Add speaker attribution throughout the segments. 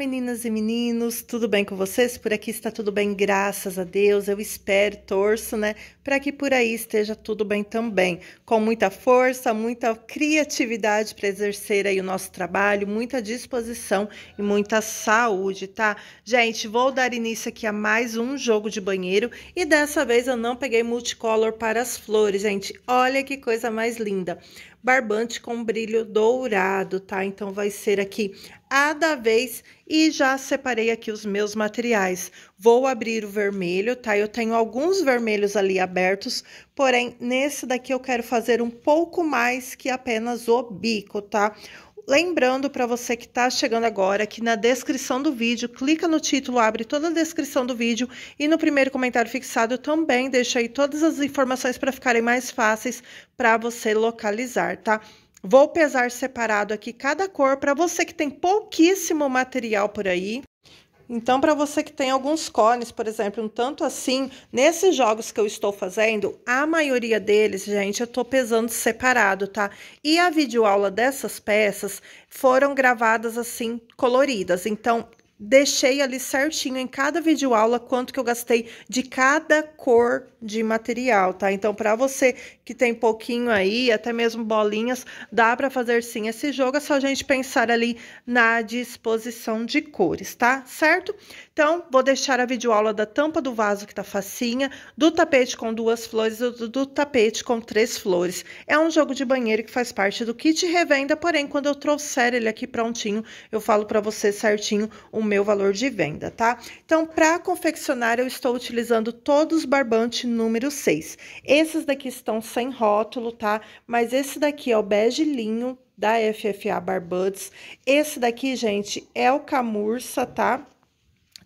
Speaker 1: meninas e meninos, tudo bem com vocês? Por aqui está tudo bem, graças a Deus. Eu espero, torço, né, para que por aí esteja tudo bem também. Com muita força, muita criatividade para exercer aí o nosso trabalho, muita disposição e muita saúde, tá? Gente, vou dar início aqui a mais um jogo de banheiro e dessa vez eu não peguei multicolor para as flores, gente. Olha que coisa mais linda barbante com brilho dourado, tá? Então, vai ser aqui a da vez e já separei aqui os meus materiais. Vou abrir o vermelho, tá? Eu tenho alguns vermelhos ali abertos, porém, nesse daqui eu quero fazer um pouco mais que apenas o bico, tá? Lembrando para você que está chegando agora que na descrição do vídeo, clica no título, abre toda a descrição do vídeo e no primeiro comentário fixado também aí todas as informações para ficarem mais fáceis para você localizar, tá? Vou pesar separado aqui cada cor para você que tem pouquíssimo material por aí. Então, para você que tem alguns cones, por exemplo, um tanto assim, nesses jogos que eu estou fazendo, a maioria deles, gente, eu estou pesando separado, tá? E a videoaula dessas peças foram gravadas assim, coloridas. Então, deixei ali certinho em cada vídeo aula quanto que eu gastei de cada cor de material, tá? Então, para você que tem pouquinho aí, até mesmo bolinhas, dá para fazer sim esse jogo, é só a gente pensar ali na disposição de cores, tá? Certo? Então, vou deixar a videoaula da tampa do vaso que tá facinha, do tapete com duas flores e do, do tapete com três flores. É um jogo de banheiro que faz parte do kit revenda, porém, quando eu trouxer ele aqui prontinho, eu falo para você certinho o meu valor de venda, tá? Então, para confeccionar, eu estou utilizando todos barbante número 6. Esses daqui estão sem rótulo, tá? Mas esse daqui é o bege linho da FFA Barbuds. Esse daqui, gente, é o camurça, tá?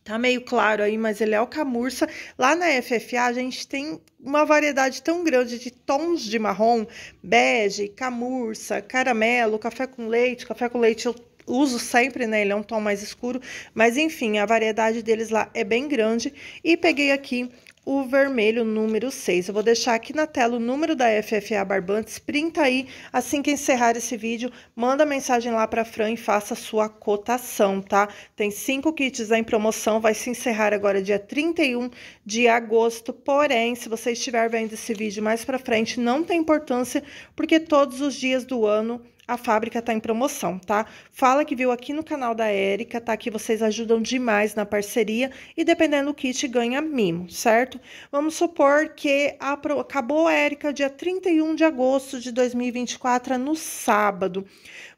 Speaker 1: Tá meio claro aí, mas ele é o camurça. Lá na FFA a gente tem uma variedade tão grande de tons de marrom, bege, camurça, caramelo, café com leite. Café com leite eu uso sempre, né? Ele é um tom mais escuro, mas enfim, a variedade deles lá é bem grande. E peguei aqui o vermelho número 6. Eu vou deixar aqui na tela o número da FFA Barbantes, printa aí, assim que encerrar esse vídeo, manda mensagem lá para Fran e faça sua cotação, tá? Tem cinco kits em promoção, vai se encerrar agora dia 31 de agosto, porém, se você estiver vendo esse vídeo mais para frente, não tem importância, porque todos os dias do ano a fábrica está em promoção, tá? Fala que viu aqui no canal da Érica, tá? Que vocês ajudam demais na parceria e dependendo do kit ganha mimo, certo? Vamos supor que a, acabou a Érica dia 31 de agosto de 2024, é no sábado.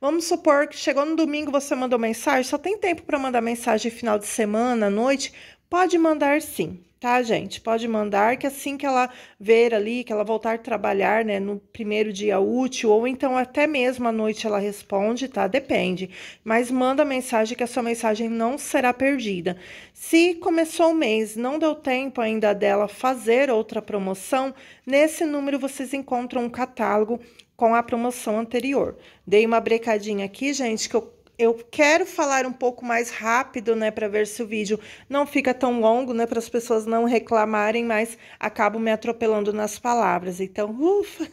Speaker 1: Vamos supor que chegou no domingo, você mandou mensagem, só tem tempo para mandar mensagem final de semana, à noite? Pode mandar sim, tá, gente? Pode mandar que assim que ela ver ali, que ela voltar a trabalhar, né, no primeiro dia útil, ou então até mesmo à noite ela responde, tá? Depende. Mas manda mensagem que a sua mensagem não será perdida. Se começou o mês, não deu tempo ainda dela fazer outra promoção, nesse número vocês encontram um catálogo com a promoção anterior. Dei uma brecadinha aqui, gente, que eu eu quero falar um pouco mais rápido, né, para ver se o vídeo não fica tão longo, né, para as pessoas não reclamarem, mas acabo me atropelando nas palavras. Então, ufa,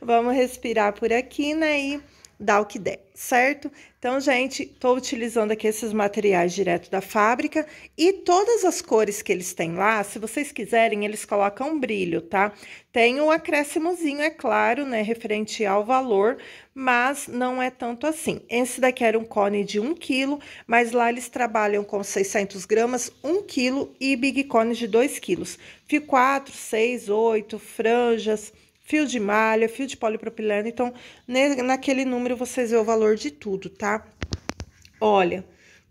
Speaker 1: vamos respirar por aqui, né, e dá o que der, certo? Então, gente, estou utilizando aqui esses materiais direto da fábrica e todas as cores que eles têm lá, se vocês quiserem, eles colocam brilho, tá? Tem um acréscimozinho, é claro, né, referente ao valor, mas não é tanto assim. Esse daqui era um cone de 1 kg, mas lá eles trabalham com 600 gramas, 1 kg e big cones de 2 kg. Fio 4, 6, 8, franjas fio de malha, fio de polipropileno. Então, naquele número vocês vê o valor de tudo, tá? Olha,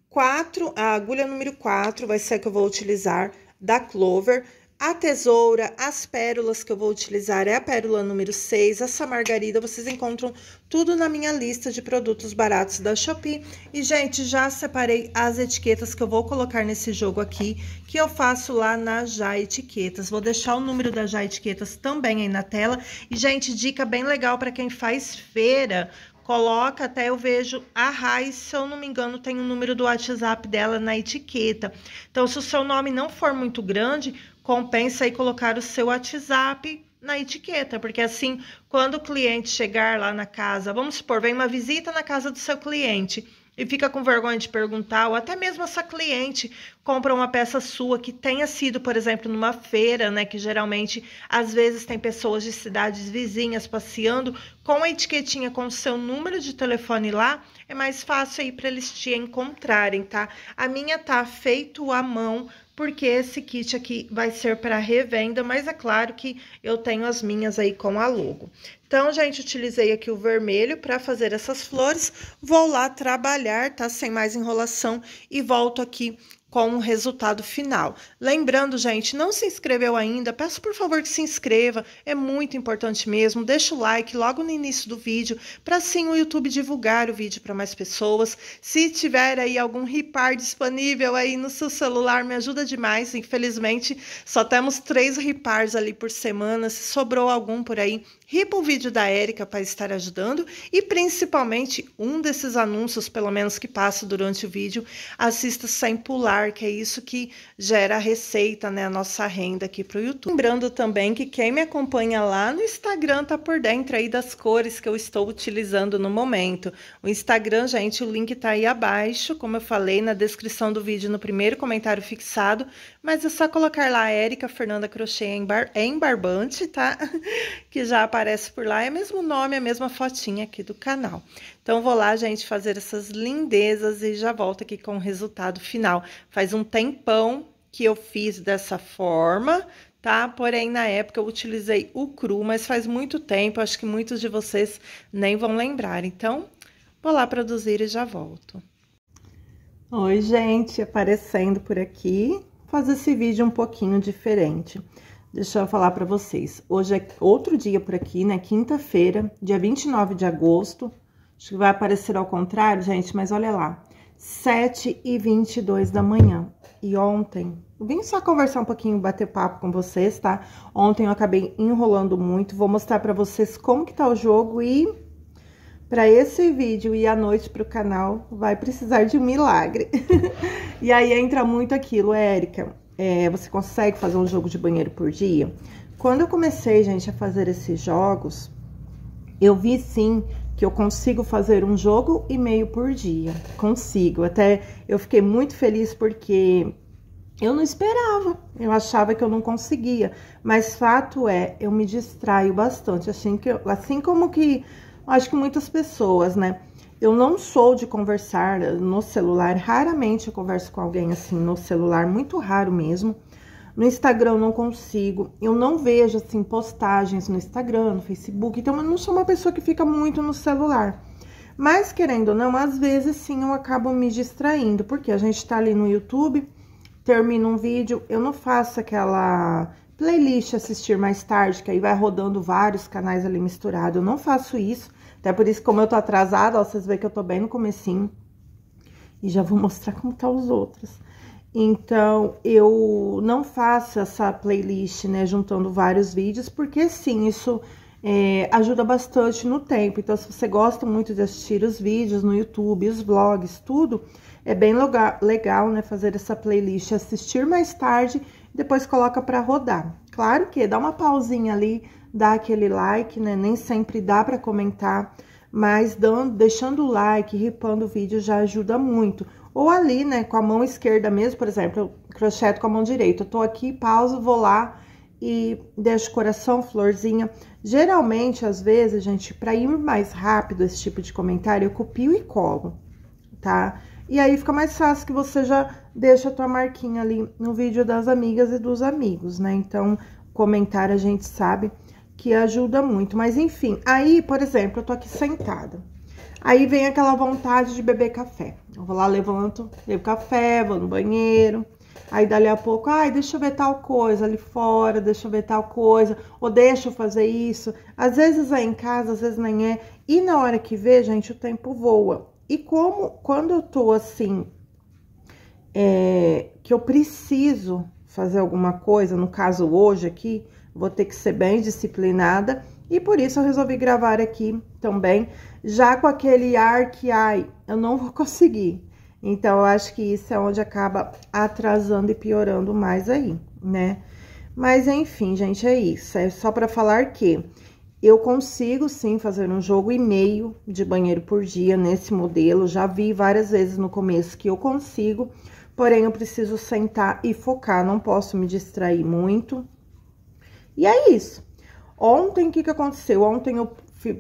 Speaker 1: quatro. a agulha número 4 vai ser a que eu vou utilizar da Clover. A tesoura, as pérolas que eu vou utilizar é a pérola número 6, essa margarida, vocês encontram tudo na minha lista de produtos baratos da Shopee. E, gente, já separei as etiquetas que eu vou colocar nesse jogo aqui, que eu faço lá na Já Etiquetas. Vou deixar o número da Já Etiquetas também aí na tela. E, gente, dica bem legal para quem faz feira, coloca, até eu vejo a Rai, se eu não me engano, tem o número do WhatsApp dela na etiqueta. Então, se o seu nome não for muito grande, compensa aí colocar o seu WhatsApp na etiqueta, porque assim, quando o cliente chegar lá na casa, vamos supor, vem uma visita na casa do seu cliente e fica com vergonha de perguntar, ou até mesmo essa cliente compra uma peça sua que tenha sido, por exemplo, numa feira, né, que geralmente às vezes tem pessoas de cidades vizinhas passeando, com a etiquetinha com o seu número de telefone lá, é mais fácil aí para eles te encontrarem, tá? A minha tá feito à mão, porque esse kit aqui vai ser para revenda, mas é claro que eu tenho as minhas aí com a logo. Então, gente, utilizei aqui o vermelho para fazer essas flores. Vou lá trabalhar, tá? Sem mais enrolação e volto aqui com o resultado final. Lembrando, gente, não se inscreveu ainda, peço por favor que se inscreva, é muito importante mesmo. Deixa o like logo no início do vídeo, para assim o YouTube divulgar o vídeo para mais pessoas. Se tiver aí algum ripar disponível aí no seu celular, me ajuda demais. Infelizmente, só temos três ripars ali por semana. Se sobrou algum por aí, Ripa o vídeo da Érica para estar ajudando e principalmente um desses anúncios, pelo menos que passa durante o vídeo, assista sem pular, que é isso que gera a receita, né, a nossa renda aqui para o YouTube. Lembrando também que quem me acompanha lá no Instagram tá por dentro aí das cores que eu estou utilizando no momento. O Instagram, gente, o link tá aí abaixo, como eu falei na descrição do vídeo no primeiro comentário fixado, mas é só colocar lá Érica Fernanda Crochê em, bar... em barbante, tá? que já aparece aparece por lá, é o mesmo nome, é a mesma fotinha aqui do canal. Então, vou lá, gente, fazer essas lindezas e já volto aqui com o resultado final. Faz um tempão que eu fiz dessa forma, tá? Porém, na época eu utilizei o cru, mas faz muito tempo, acho que muitos de vocês nem vão lembrar. Então, vou lá produzir e já volto. Oi, gente, aparecendo por aqui, fazer esse vídeo um pouquinho diferente. Deixa eu falar para vocês. Hoje é outro dia por aqui, né? Quinta-feira, dia 29 de agosto. Acho que vai aparecer ao contrário, gente, mas olha lá. 7 e 22 da manhã. E ontem, vim só conversar um pouquinho, bater papo com vocês, tá? Ontem eu acabei enrolando muito. Vou mostrar para vocês como que tá o jogo e... Para esse vídeo e à noite para o canal, vai precisar de um milagre. e aí entra muito aquilo, Érica é, você consegue fazer um jogo de banheiro por dia? Quando eu comecei, gente, a fazer esses jogos, eu vi sim que eu consigo fazer um jogo e meio por dia. Consigo. Até eu fiquei muito feliz porque eu não esperava, eu achava que eu não conseguia, mas fato é, eu me distraio bastante, assim, que eu, assim como que acho que muitas pessoas, né? Eu não sou de conversar eh, no celular, raramente eu converso com alguém assim no celular, muito raro mesmo. No Instagram eu não consigo, eu não vejo assim postagens no Instagram, no Facebook, então eu não sou uma pessoa que fica muito no celular. Mas querendo ou não, às vezes sim eu acabo me distraindo, porque a gente tá ali no YouTube, termina um vídeo, eu não faço aquela playlist assistir mais tarde, que aí vai rodando vários canais ali misturado, eu não faço isso. Até por isso, como eu tô atrasada, ó, vocês veem que eu tô bem no comecinho. E já vou mostrar como tá os outros. Então, eu não faço essa playlist, né, juntando vários vídeos, porque sim, isso é, ajuda bastante no tempo. Então, se você gosta muito de assistir os vídeos no YouTube, os vlogs, tudo, é bem legal, né, fazer essa playlist, assistir mais tarde, depois coloca para rodar. Claro que dá uma pausinha ali dar aquele like, né? Nem sempre dá para comentar, mas dando, deixando o like, ripando o vídeo já ajuda muito. Ou ali, né, com a mão esquerda mesmo, por exemplo, eu crocheto com a mão direita. Eu tô aqui, pauso, vou lá e deixo coração, florzinha. Geralmente, às vezes, gente, para ir mais rápido esse tipo de comentário, eu copio e colo, tá? E aí fica mais fácil que você já deixa a tua marquinha ali no vídeo das amigas e dos amigos, né? Então, comentário a gente sabe que ajuda muito. Mas enfim, aí, por exemplo, eu tô aqui sentada. Aí vem aquela vontade de beber café. Eu vou lá, levanto, bebo café, vou no banheiro. Aí dali a pouco, ai, deixa eu ver tal coisa ali fora, deixa eu ver tal coisa, ou deixa eu fazer isso. Às vezes é em casa, às vezes nem é. E na hora que vê, gente, o tempo voa. E como quando eu tô assim, é, que eu preciso fazer alguma coisa, no caso hoje aqui, vou ter que ser bem disciplinada e por isso eu resolvi gravar aqui também, já com aquele ar que, ai, eu não vou conseguir. Então, eu acho que isso é onde acaba atrasando e piorando mais aí, né? Mas, enfim, gente, é isso. É só para falar que eu consigo, sim, fazer um jogo e meio de banheiro por dia nesse modelo. Já vi várias vezes no começo que eu consigo, porém, eu preciso sentar e focar. Não posso me distrair muito, e é isso. Ontem, o que, que aconteceu? Ontem eu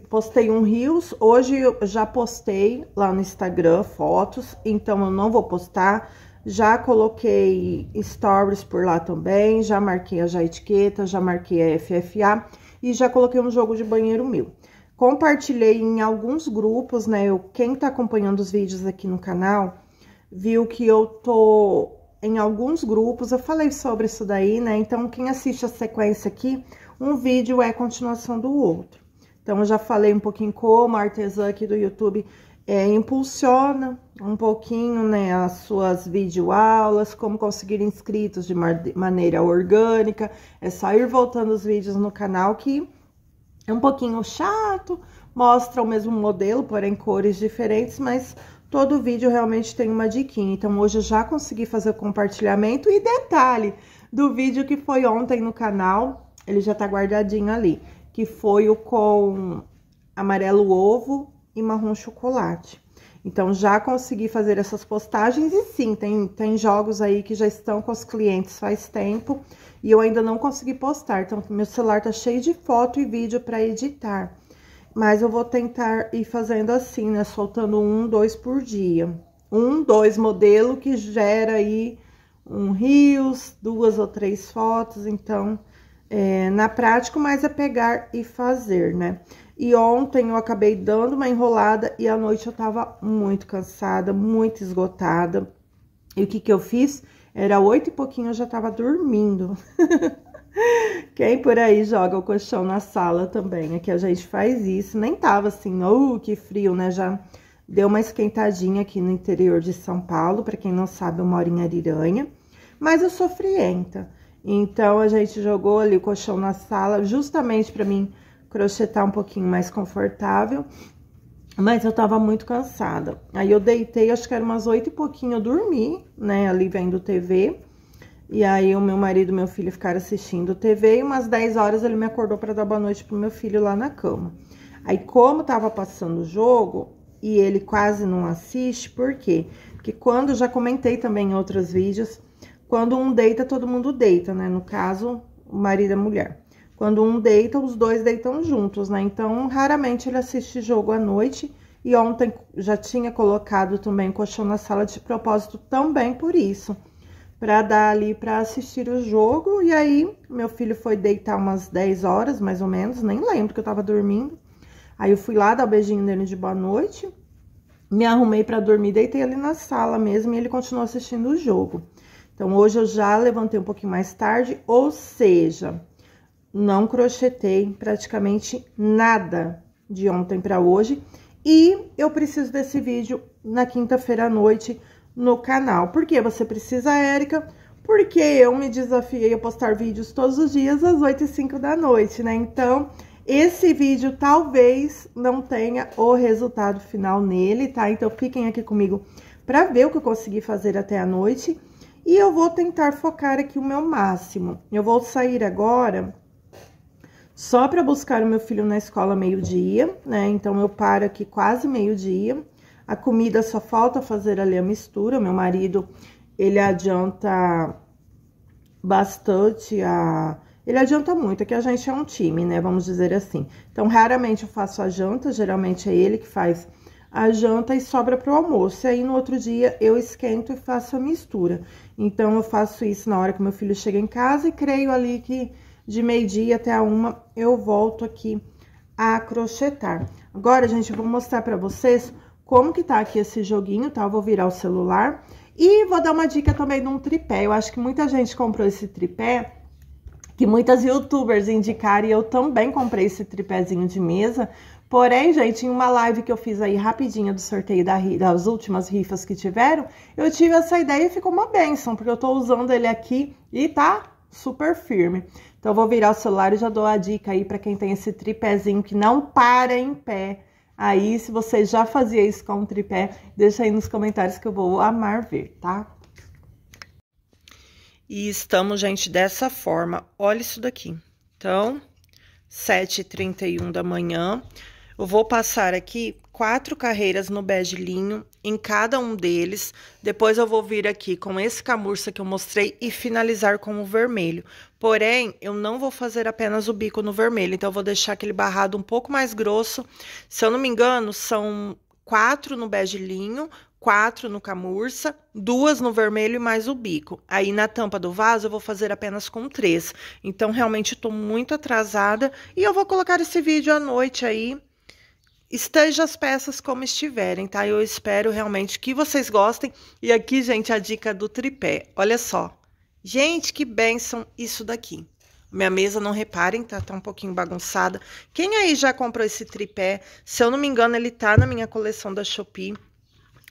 Speaker 1: postei um Rios, hoje eu já postei lá no Instagram fotos, então eu não vou postar. Já coloquei stories por lá também, já marquei a já etiqueta, já marquei a FFA e já coloquei um jogo de banheiro meu. Compartilhei em alguns grupos, né? Eu, quem tá acompanhando os vídeos aqui no canal viu que eu tô em alguns grupos, eu falei sobre isso daí, né? Então, quem assiste a sequência aqui, um vídeo é continuação do outro. Então, eu já falei um pouquinho como a artesã aqui do YouTube é, impulsiona um pouquinho né, as suas videoaulas, como conseguir inscritos de maneira orgânica. É só ir voltando os vídeos no canal que é um pouquinho chato, mostra o mesmo modelo, porém cores diferentes, mas todo vídeo realmente tem uma diquinha. Então hoje eu já consegui fazer o compartilhamento e detalhe do vídeo que foi ontem no canal, ele já tá guardadinho ali, que foi o com amarelo ovo e marrom chocolate. Então já consegui fazer essas postagens e sim, tem, tem jogos aí que já estão com os clientes faz tempo e eu ainda não consegui postar. Então meu celular tá cheio de foto e vídeo para editar. Mas eu vou tentar ir fazendo assim, né? Soltando um, dois por dia. Um, dois modelo que gera aí um rios, duas ou três fotos. Então, é, na prática, mais é pegar e fazer, né? E ontem eu acabei dando uma enrolada e à noite eu tava muito cansada, muito esgotada. E o que que eu fiz? Era oito e pouquinho, eu já tava dormindo. Quem por aí joga o colchão na sala também? Aqui a gente faz isso. Nem tava assim, oh, que frio, né? Já deu uma esquentadinha aqui no interior de São Paulo. Para quem não sabe, eu moro em Ariranha. Mas eu sou frienta. Então a gente jogou ali o colchão na sala, justamente para mim crochetar um pouquinho mais confortável. Mas eu tava muito cansada. Aí eu deitei, acho que era umas oito e pouquinho, eu dormi, né? Ali vendo TV. E aí o meu marido e meu filho ficaram assistindo TV e umas 10 horas ele me acordou para dar boa noite pro meu filho lá na cama. Aí como tava passando o jogo e ele quase não assiste, por quê? Porque quando já comentei também em outros vídeos, quando um deita, todo mundo deita, né? No caso, o marido e a mulher. Quando um deita, os dois deitam juntos, né? Então, raramente ele assiste jogo à noite. E ontem já tinha colocado também o colchão na sala de propósito também por isso para dar ali para assistir o jogo. E aí, meu filho foi deitar umas 10 horas, mais ou menos, nem lembro que eu tava dormindo. Aí eu fui lá dar o um beijinho dele de boa noite, me arrumei para dormir, deitei ali na sala mesmo e ele continuou assistindo o jogo. Então hoje eu já levantei um pouquinho mais tarde, ou seja, não crochetei praticamente nada de ontem para hoje. E eu preciso desse vídeo na quinta-feira à noite no canal. Por que você precisa, Érica? Porque eu me desafiei a postar vídeos todos os dias às 8 e 5 da noite, né? Então, esse vídeo talvez não tenha o resultado final nele, tá? Então, fiquem aqui comigo para ver o que eu consegui fazer até a noite. E eu vou tentar focar aqui o meu máximo. Eu vou sair agora só para buscar o meu filho na escola meio-dia, né? Então, eu paro aqui quase meio-dia. A comida só falta fazer ali a mistura. Meu marido, ele adianta bastante a... Ele adianta muito, é que a gente é um time, né? Vamos dizer assim. Então, raramente eu faço a janta, geralmente é ele que faz a janta e sobra para o almoço. E aí, no outro dia, eu esquento e faço a mistura. Então, eu faço isso na hora que meu filho chega em casa e creio ali que de meio-dia até a uma eu volto aqui a crochetar. Agora, gente, eu vou mostrar para vocês como que tá aqui esse joguinho, tá? Eu vou virar o celular. E vou dar uma dica também de um tripé. Eu acho que muita gente comprou esse tripé, que muitas youtubers indicaram, e eu também comprei esse tripézinho de mesa. Porém, gente, em uma live que eu fiz aí rapidinha do sorteio da, das últimas rifas que tiveram, eu tive essa ideia e ficou uma benção, porque eu tô usando ele aqui e tá super firme. Então, eu vou virar o celular e já dou a dica aí para quem tem esse tripézinho que não para em pé, aí, se você já fazia isso com o tripé, deixa aí nos comentários que eu vou amar ver, tá? E estamos, gente, dessa forma. Olha isso daqui. Então, 7h31 da manhã. Eu vou passar aqui quatro carreiras no bege linho em cada um deles. Depois eu vou vir aqui com esse camurça que eu mostrei e finalizar com o vermelho. Porém, eu não vou fazer apenas o bico no vermelho, então eu vou deixar aquele barrado um pouco mais grosso. Se eu não me engano, são quatro no bege linho, quatro no camurça, duas no vermelho e mais o bico. Aí na tampa do vaso eu vou fazer apenas com três. Então realmente estou muito atrasada e eu vou colocar esse vídeo à noite aí Esteja as peças como estiverem, tá? Eu espero realmente que vocês gostem. E aqui, gente, a dica do tripé. Olha só. Gente, que benção isso daqui. Minha mesa, não reparem, tá, tá um pouquinho bagunçada. Quem aí já comprou esse tripé? Se eu não me engano, ele tá na minha coleção da Shopee.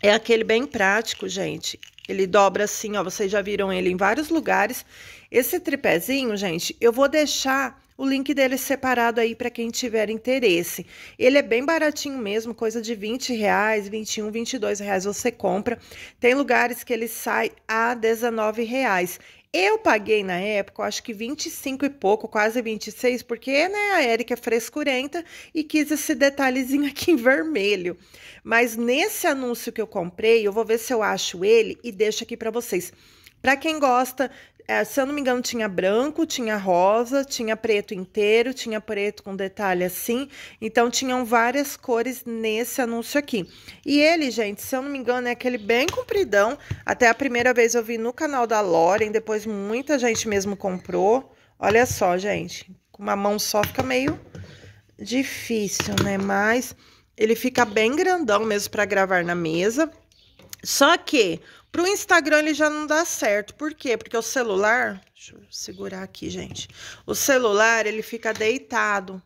Speaker 1: É aquele bem prático, gente. Ele dobra assim, ó, vocês já viram ele em vários lugares. Esse tripézinho, gente, eu vou deixar o link dele separado aí para quem tiver interesse. Ele é bem baratinho mesmo, coisa de 20 reais, 21, 22 reais você compra. Tem lugares que ele sai a 19 reais. Eu paguei na época, acho que 25 e pouco, quase 26, porque né, a Érica é frescurenta e quis esse detalhezinho aqui em vermelho. Mas nesse anúncio que eu comprei, eu vou ver se eu acho ele e deixo aqui para vocês. Para quem gosta é, se eu não me engano, tinha branco, tinha rosa, tinha preto inteiro, tinha preto com detalhe assim. Então, tinham várias cores nesse anúncio aqui. E ele, gente, se eu não me engano, é aquele bem compridão. Até a primeira vez eu vi no canal da Loren, depois muita gente mesmo comprou. Olha só, gente, com uma mão só fica meio difícil, né? Mas ele fica bem grandão mesmo para gravar na mesa. Só que para o Instagram ele já não dá certo. Por quê? Porque o celular, deixa eu segurar aqui, gente. O celular ele fica deitado.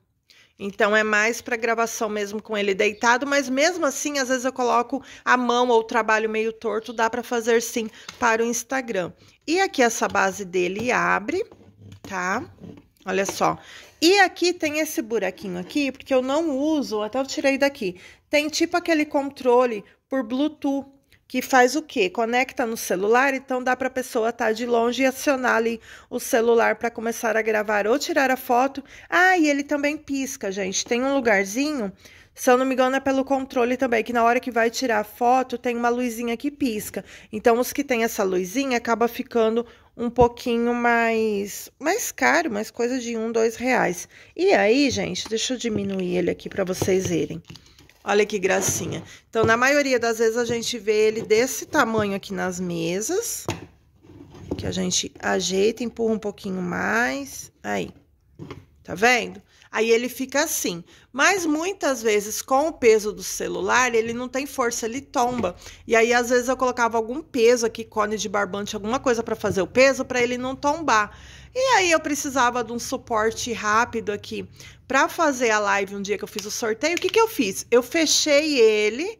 Speaker 1: Então é mais para gravação mesmo com ele deitado, mas mesmo assim, às vezes eu coloco a mão ou trabalho meio torto, dá para fazer sim para o Instagram. E aqui essa base dele abre, tá? Olha só. E aqui tem esse buraquinho aqui, porque eu não uso, até eu tirei daqui. Tem tipo aquele controle por Bluetooth que faz o quê? Conecta no celular, então dá para a pessoa estar tá de longe e acionar ali o celular para começar a gravar ou tirar a foto. Ah, e ele também pisca, gente. Tem um lugarzinho, se eu não me engano, é pelo controle também, que na hora que vai tirar a foto tem uma luzinha que pisca. Então, os que têm essa luzinha acaba ficando um pouquinho mais mais caro, mais coisa de um, dois reais. E aí, gente, deixa eu diminuir ele aqui para vocês verem. Olha que gracinha. Então, na maioria das vezes, a gente vê ele desse tamanho aqui nas mesas. Que a gente ajeita, empurra um pouquinho mais. Aí. Tá vendo? Aí ele fica assim. Mas muitas vezes, com o peso do celular, ele não tem força, ele tomba. E aí, às vezes, eu colocava algum peso aqui, cone de barbante, alguma coisa para fazer o peso, para ele não tombar. E aí eu precisava de um suporte rápido aqui para fazer a live um dia que eu fiz o sorteio. O que, que eu fiz? Eu fechei ele,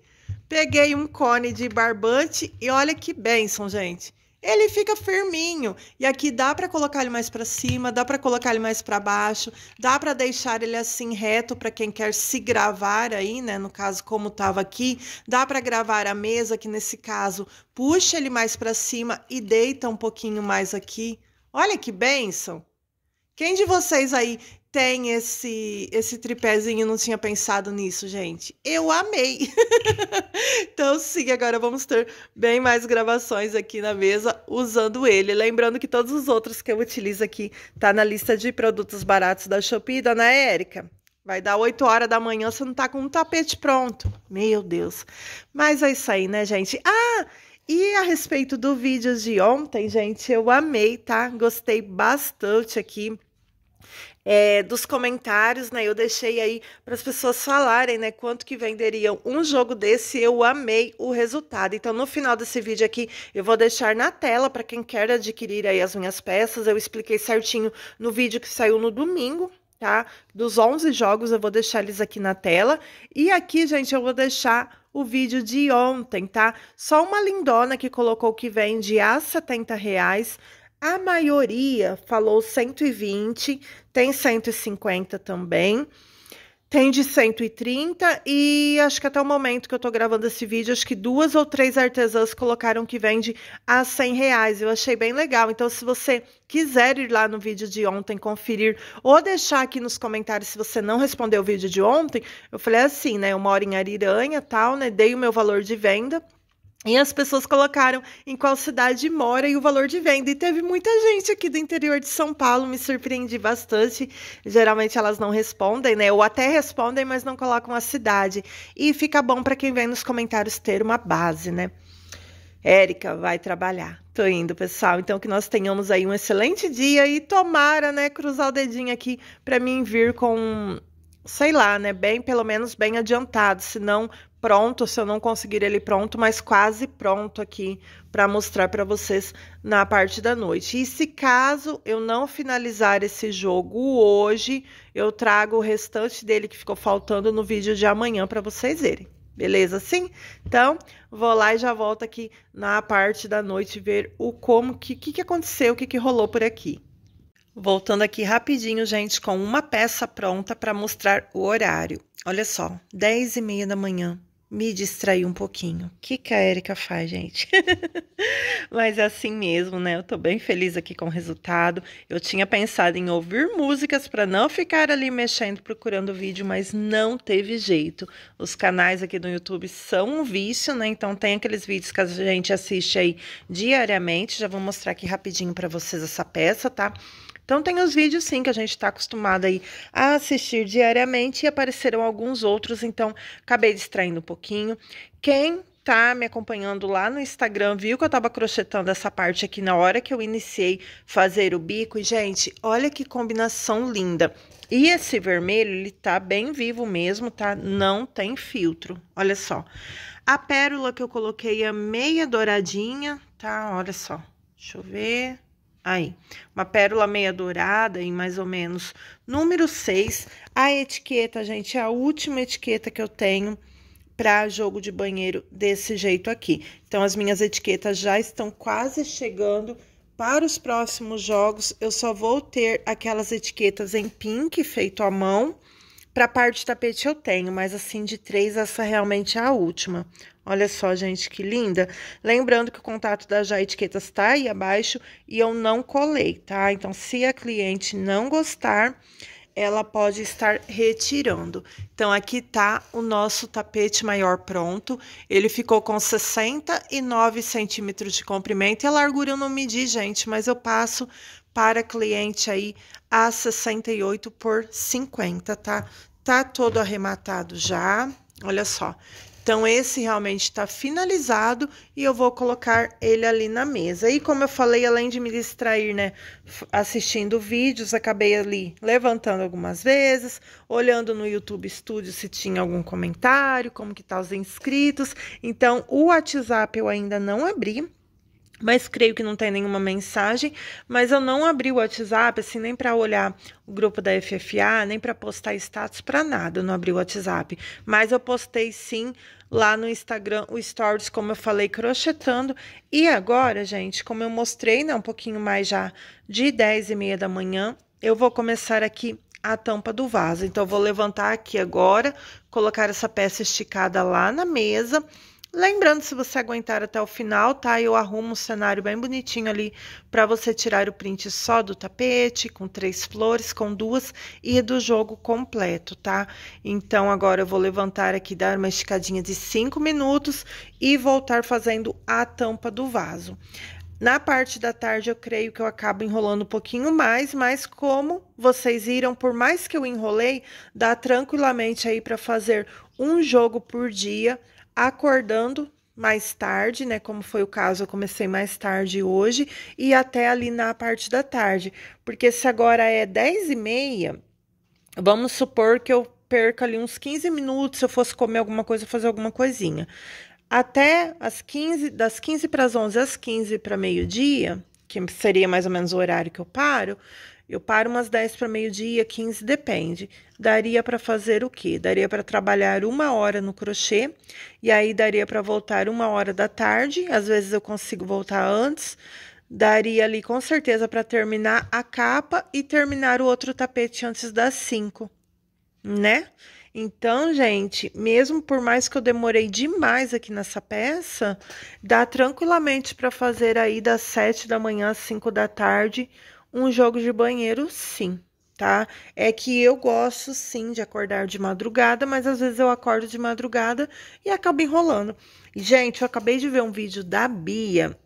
Speaker 1: peguei um cone de barbante e olha que benção, gente. Ele fica firminho e aqui dá para colocar ele mais para cima, dá para colocar ele mais para baixo, dá para deixar ele assim reto para quem quer se gravar aí, né, no caso como tava aqui, dá para gravar a mesa que nesse caso puxa ele mais para cima e deita um pouquinho mais aqui. Olha que bênção! Quem de vocês aí tem esse esse tripézinho não tinha pensado nisso, gente? Eu amei. então sim, agora vamos ter bem mais gravações aqui na mesa usando ele. Lembrando que todos os outros que eu utilizo aqui tá na lista de produtos baratos da Shopee, dona Érica. Vai dar 8 horas da manhã, você não tá com um tapete pronto. Meu Deus. Mas é isso aí, né, gente? Ah, e a respeito do vídeo de ontem, gente, eu amei, tá? Gostei bastante aqui. É, dos comentários, né? Eu deixei aí para as pessoas falarem, né? Quanto que venderiam um jogo desse? Eu amei o resultado. Então, no final desse vídeo aqui, eu vou deixar na tela para quem quer adquirir aí as minhas peças. Eu expliquei certinho no vídeo que saiu no domingo, tá? Dos 11 jogos, eu vou deixar eles aqui na tela. E aqui, gente, eu vou deixar o vídeo de ontem, tá? Só uma lindona que colocou que vende a 70 reais. A maioria falou 120, tem 150 também. Tem de 130 e acho que até o momento que eu tô gravando esse vídeo, acho que duas ou três artesãs colocaram que vende a 100 reais. Eu achei bem legal. Então, se você quiser ir lá no vídeo de ontem conferir ou deixar aqui nos comentários se você não respondeu o vídeo de ontem, eu falei assim, né? Eu moro em Ariranha, tal, né? Dei o meu valor de venda e as pessoas colocaram em qual cidade mora e o valor de venda. E teve muita gente aqui do interior de São Paulo, me surpreendi bastante. Geralmente elas não respondem, né? Ou até respondem, mas não colocam a cidade. E fica bom para quem vem nos comentários ter uma base, né? Érica vai trabalhar. Tô indo, pessoal. Então que nós tenhamos aí um excelente dia e tomara, né, cruzar o dedinho aqui para mim vir com sei lá, né, bem, pelo menos bem adiantado, senão pronto, se eu não conseguir ele pronto, mas quase pronto aqui para mostrar para vocês na parte da noite. E se caso eu não finalizar esse jogo hoje, eu trago o restante dele que ficou faltando no vídeo de amanhã para vocês verem. Beleza Sim. Então, vou lá e já volto aqui na parte da noite ver o como, que que, que aconteceu, o que que rolou por aqui. Voltando aqui rapidinho, gente, com uma peça pronta para mostrar o horário. Olha só, 10 e meia da manhã, me distrair um pouquinho. O que, que a Erika faz, gente? Mas é assim mesmo, né? Eu tô bem feliz aqui com o resultado. Eu tinha pensado em ouvir músicas para não ficar ali mexendo, procurando vídeo, mas não teve jeito. Os canais aqui do YouTube são um vício, né? Então tem aqueles vídeos que a gente assiste aí diariamente. Já vou mostrar aqui rapidinho para vocês essa peça, tá? Tá? Então tem os vídeos sim que a gente está acostumado aí a assistir diariamente e apareceram alguns outros, então acabei distraindo um pouquinho. Quem tá me acompanhando lá no Instagram viu que eu tava crochetando essa parte aqui na hora que eu iniciei fazer o bico. E, gente, olha que combinação linda. E esse vermelho, ele tá bem vivo mesmo, tá? Não tem filtro, olha só. A pérola que eu coloquei é meia douradinha, tá? Olha só, deixa eu ver... Aí, uma pérola meia dourada em mais ou menos número 6. A etiqueta, gente, é a última etiqueta que eu tenho para jogo de banheiro desse jeito aqui. Então, as minhas etiquetas já estão quase chegando para os próximos jogos. Eu só vou ter aquelas etiquetas em pink, feito à mão, para parte parte tapete eu tenho, mas assim de três essa realmente é a última. Olha só, gente, que linda. Lembrando que o contato da Já Etiquetas está aí abaixo e eu não colei, tá? Então, se a cliente não gostar, ela pode estar retirando. Então, aqui tá o nosso tapete maior pronto. Ele ficou com 69 centímetros de comprimento. E a largura eu não medi, gente, mas eu passo para cliente aí a 68 por 50, tá? Tá todo arrematado já. Olha só. Então, esse realmente está finalizado e eu vou colocar ele ali na mesa. E como eu falei, além de me distrair, né, assistindo vídeos, acabei ali levantando algumas vezes, olhando no YouTube Studio se tinha algum comentário, como que tá os inscritos. Então, o WhatsApp eu ainda não abri, mas creio que não tem nenhuma mensagem. Mas eu não abri o WhatsApp, assim, nem para olhar o grupo da FFA, nem para postar status, para nada. Eu não abri o WhatsApp. Mas eu postei sim lá no Instagram o Stories, como eu falei, crochetando. E agora, gente, como eu mostrei, né, um pouquinho mais já de 10 e meia da manhã, eu vou começar aqui a tampa do vaso. Então, eu vou levantar aqui agora, colocar essa peça esticada lá na mesa Lembrando, se você aguentar até o final, tá? Eu arrumo um cenário bem bonitinho ali para você tirar o print só do tapete, com três flores, com duas e do jogo completo, tá? Então, agora eu vou levantar aqui, dar uma esticadinha de cinco minutos e voltar fazendo a tampa do vaso. Na parte da tarde, eu creio que eu acabo enrolando um pouquinho mais, mas como vocês viram, por mais que eu enrolei, dá tranquilamente aí para fazer um jogo por dia acordando mais tarde, né? Como foi o caso, eu comecei mais tarde hoje e até ali na parte da tarde. Porque se agora é 10 e meia, vamos supor que eu perca ali uns 15 minutos se eu fosse comer alguma coisa, fazer alguma coisinha. Até as 15, das 15 para as 11 às 15 para meio-dia, que seria mais ou menos o horário que eu paro, eu paro umas 10 para meio-dia, 15, depende. Daria para fazer o quê? Daria para trabalhar uma hora no crochê e aí daria para voltar uma hora da tarde. Às vezes eu consigo voltar antes. Daria ali com certeza para terminar a capa e terminar o outro tapete antes das 5, né? Então, gente, mesmo por mais que eu demorei demais aqui nessa peça, dá tranquilamente para fazer aí das 7 da manhã às 5 da tarde um jogo de banheiro, sim, tá? É que eu gosto, sim, de acordar de madrugada, mas às vezes eu acordo de madrugada e acabo enrolando. Gente, eu acabei de ver um vídeo da Bia.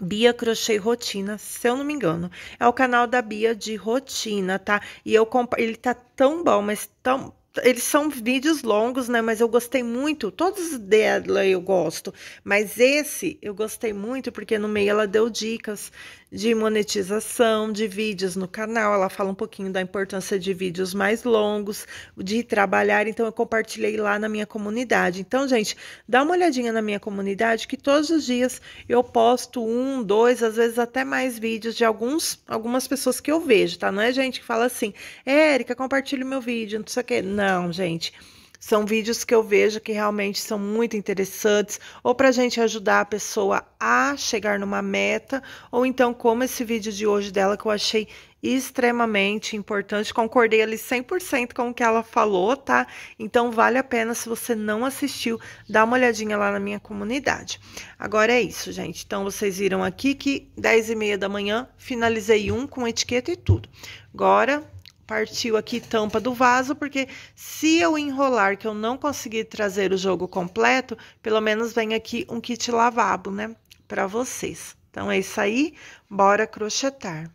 Speaker 1: Bia Crochê Rotina, se eu não me engano. É o canal da Bia de Rotina, tá? E eu ele tá tão bom, mas tão eles são vídeos longos, né? Mas eu gostei muito. Todos dela eu gosto. Mas esse eu gostei muito porque no meio ela deu dicas de monetização de vídeos no canal. Ela fala um pouquinho da importância de vídeos mais longos, de trabalhar. Então, eu compartilhei lá na minha comunidade. Então, gente, dá uma olhadinha na minha comunidade que todos os dias eu posto um, dois, às vezes até mais vídeos de alguns, algumas pessoas que eu vejo, tá? Não é gente que fala assim, Érica, compartilhe meu vídeo, não sei o quê. Não, gente. São vídeos que eu vejo que realmente são muito interessantes, ou para a gente ajudar a pessoa a chegar numa meta, ou então como esse vídeo de hoje dela que eu achei extremamente importante. Concordei ali 100% com o que ela falou, tá? Então vale a pena se você não assistiu, dá uma olhadinha lá na minha comunidade. Agora é isso, gente. Então vocês viram aqui que 10 e meia da manhã finalizei um com etiqueta e tudo. Agora partiu aqui tampa do vaso, porque se eu enrolar que eu não conseguir trazer o jogo completo, pelo menos vem aqui um kit lavabo, né, para vocês. Então é isso aí, bora crochetar.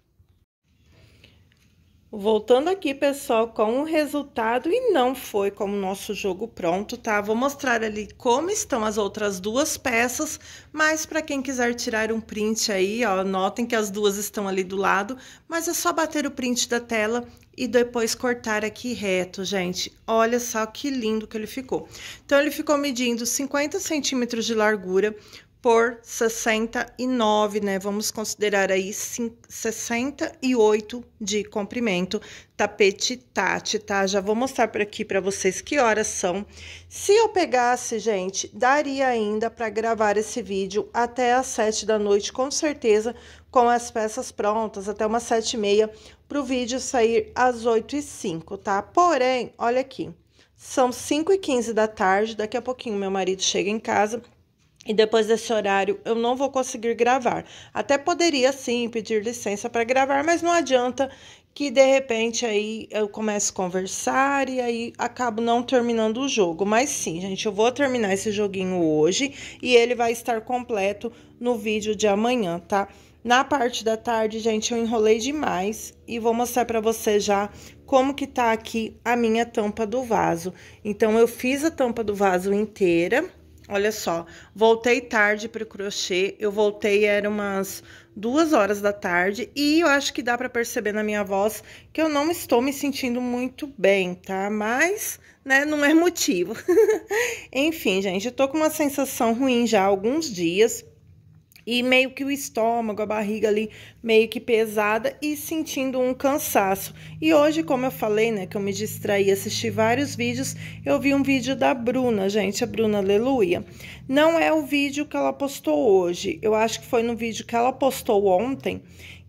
Speaker 1: Voltando aqui, pessoal, com o resultado e não foi como nosso jogo pronto, tá? Vou mostrar ali como estão as outras duas peças, mas para quem quiser tirar um print aí, ó, notem que as duas estão ali do lado, mas é só bater o print da tela e depois cortar aqui reto, gente. Olha só que lindo que ele ficou. Então, ele ficou medindo 50 centímetros de largura por 69, né? Vamos considerar aí 68 de comprimento, tapete tate, tá? Já vou mostrar por aqui para vocês que horas são. Se eu pegasse, gente, daria ainda para gravar esse vídeo até às 7 da noite, com certeza, com as peças prontas, até umas 7 e meia, para o vídeo sair às 8 e 5, tá? Porém, olha aqui, são 5 e 15 da tarde, daqui a pouquinho meu marido chega em casa e depois desse horário eu não vou conseguir gravar. Até poderia sim pedir licença para gravar, mas não adianta que de repente aí eu comece a conversar e aí acabo não terminando o jogo. Mas sim, gente, eu vou terminar esse joguinho hoje e ele vai estar completo no vídeo de amanhã, tá? Na parte da tarde, gente, eu enrolei demais e vou mostrar para você já como que tá aqui a minha tampa do vaso. Então eu fiz a tampa do vaso inteira Olha só, voltei tarde para o crochê. Eu voltei, era umas duas horas da tarde e eu acho que dá para perceber na minha voz que eu não estou me sentindo muito bem, tá? Mas, né, não é motivo. Enfim, gente, eu tô com uma sensação ruim já há alguns dias e meio que o estômago, a barriga ali meio que pesada e sentindo um cansaço. E hoje, como eu falei, né, que eu me distraí, assisti vários vídeos, eu vi um vídeo da Bruna, gente, a Bruna Aleluia. Não é o vídeo que ela postou hoje, eu acho que foi no vídeo que ela postou ontem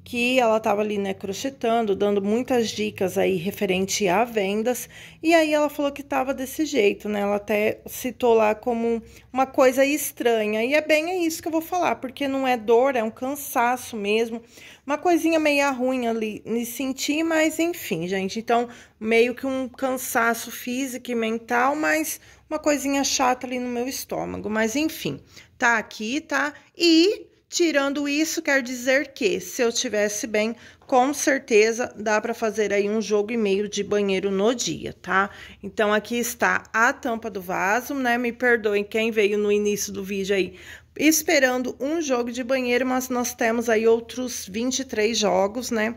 Speaker 1: que ela estava ali, né, crochetando, dando muitas dicas aí referente a vendas, e aí ela falou que estava desse jeito, né? Ela até citou lá como uma coisa estranha, e é bem é isso que eu vou falar, porque não é dor, é um cansaço mesmo, uma coisinha meia ruim ali, me sentir mas enfim, gente, então meio que um cansaço físico e mental, mas uma coisinha chata ali no meu estômago, mas enfim, tá aqui, tá? E Tirando isso, quer dizer que, se eu tivesse bem, com certeza dá para fazer aí um jogo e meio de banheiro no dia, tá? Então, aqui está a tampa do vaso, né? Me perdoem quem veio no início do vídeo aí esperando um jogo de banheiro, mas nós temos aí outros 23 jogos, né?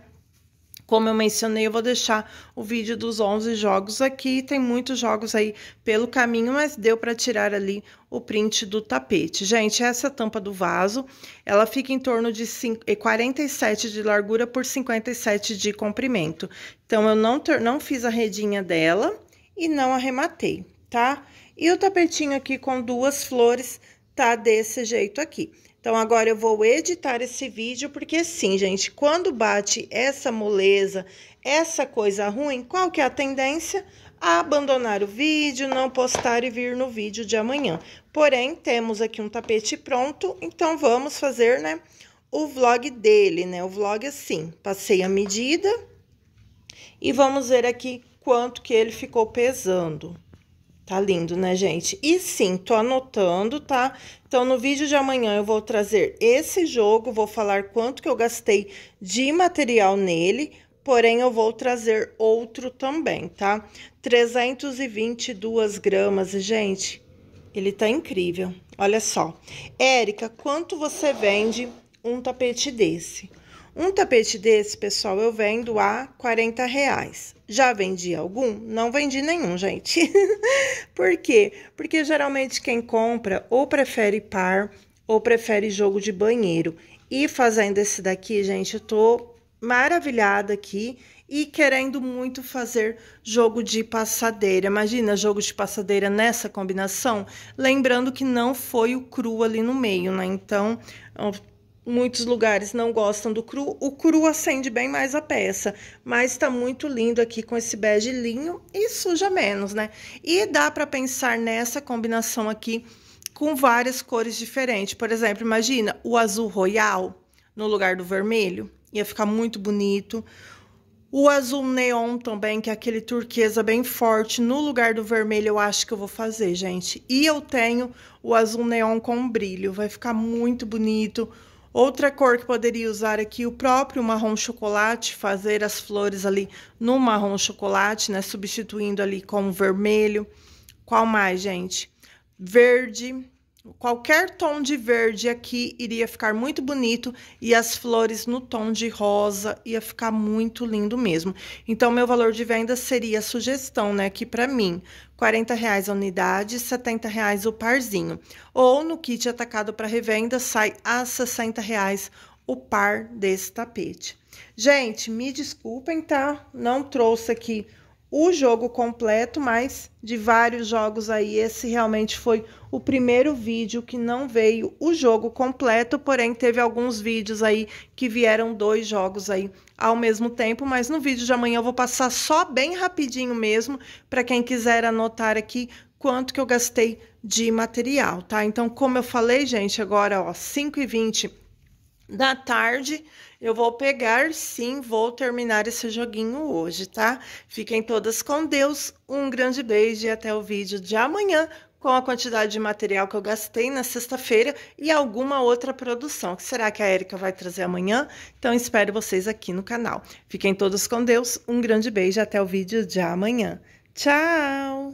Speaker 1: Como eu mencionei, eu vou deixar o vídeo dos 11 jogos aqui. Tem muitos jogos aí pelo caminho, mas deu para tirar ali o print do tapete. Gente, essa tampa do vaso, ela fica em torno de 47 eh, de largura por 57 de comprimento. Então, eu não, não fiz a redinha dela e não arrematei, tá? E o tapetinho aqui com duas flores tá desse jeito aqui. Então, agora eu vou editar esse vídeo, porque sim, gente, quando bate essa moleza, essa coisa ruim, qual que é a tendência? A abandonar o vídeo, não postar e vir no vídeo de amanhã. Porém, temos aqui um tapete pronto, então vamos fazer, né, o vlog dele, né? O vlog assim, passei a medida e vamos ver aqui quanto que ele ficou pesando. Tá lindo, né, gente? E sim, tô anotando, tá? Então, no vídeo de amanhã eu vou trazer esse jogo, vou falar quanto que eu gastei de material nele, porém eu vou trazer outro também, tá? 322 gramas, gente, ele tá incrível. Olha só. Érica, quanto você vende um tapete desse? Um tapete desse, pessoal, eu vendo a 40 reais. Já vendi algum? Não vendi nenhum, gente. Por quê? Porque geralmente quem compra ou prefere par ou prefere jogo de banheiro. E fazendo esse daqui, gente, eu tô maravilhada aqui e querendo muito fazer jogo de passadeira. Imagina jogo de passadeira nessa combinação? Lembrando que não foi o cru ali no meio, né? Então, muitos lugares não gostam do cru. O cru acende bem mais a peça, mas está muito lindo aqui com esse bege linho e suja menos, né? E dá para pensar nessa combinação aqui com várias cores diferentes. Por exemplo, imagina o azul royal no lugar do vermelho, ia ficar muito bonito. O azul neon também, que é aquele turquesa bem forte, no lugar do vermelho, eu acho que eu vou fazer, gente. E eu tenho o azul neon com brilho, vai ficar muito bonito Outra cor que poderia usar aqui o próprio marrom chocolate, fazer as flores ali no marrom chocolate, né? Substituindo ali com vermelho. Qual mais, gente? Verde, Qualquer tom de verde aqui iria ficar muito bonito e as flores no tom de rosa ia ficar muito lindo mesmo. Então, meu valor de venda seria a sugestão, né, aqui para mim, R$40,00 a unidade, R$70,00 o parzinho. Ou no kit atacado para revenda sai a R$60,00 o par desse tapete. Gente, me desculpem, tá? Não trouxe aqui o jogo completo, mas de vários jogos aí, esse realmente foi o primeiro vídeo que não veio o jogo completo, porém teve alguns vídeos aí que vieram dois jogos aí ao mesmo tempo, mas no vídeo de amanhã eu vou passar só bem rapidinho mesmo para quem quiser anotar aqui quanto que eu gastei de material, tá? Então, como eu falei, gente, agora ó, 5h20 da tarde, eu vou pegar sim, vou terminar esse joguinho hoje, tá? Fiquem todas com Deus, um grande beijo e até o vídeo de amanhã com a quantidade de material que eu gastei na sexta-feira e alguma outra produção que será que a Erika vai trazer amanhã. Então espero vocês aqui no canal. Fiquem todos com Deus, um grande beijo até o vídeo de amanhã. Tchau!